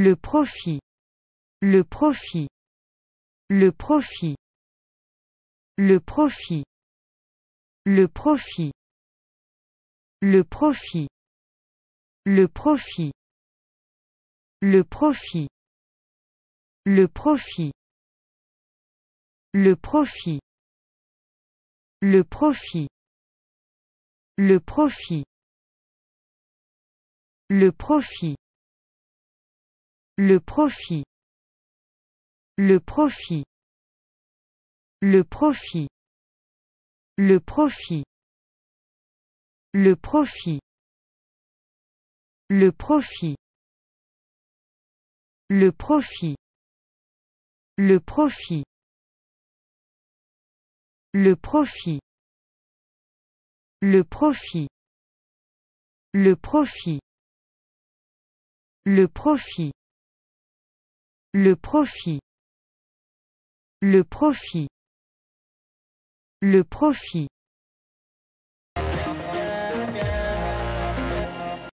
Le profit. Le profit. Le profit. Le profit. Le profit. Le profit. Le profit. Le profit. Le profit. Le profit. Le profit. Le profit. Le profit. Le profit. Le profit. Le profit. Le profit. Le profit. Le profit. Le profit. Le profit. Le profit. Le profit. Le profit. Le profit. Le profit. Le profit. Le profit.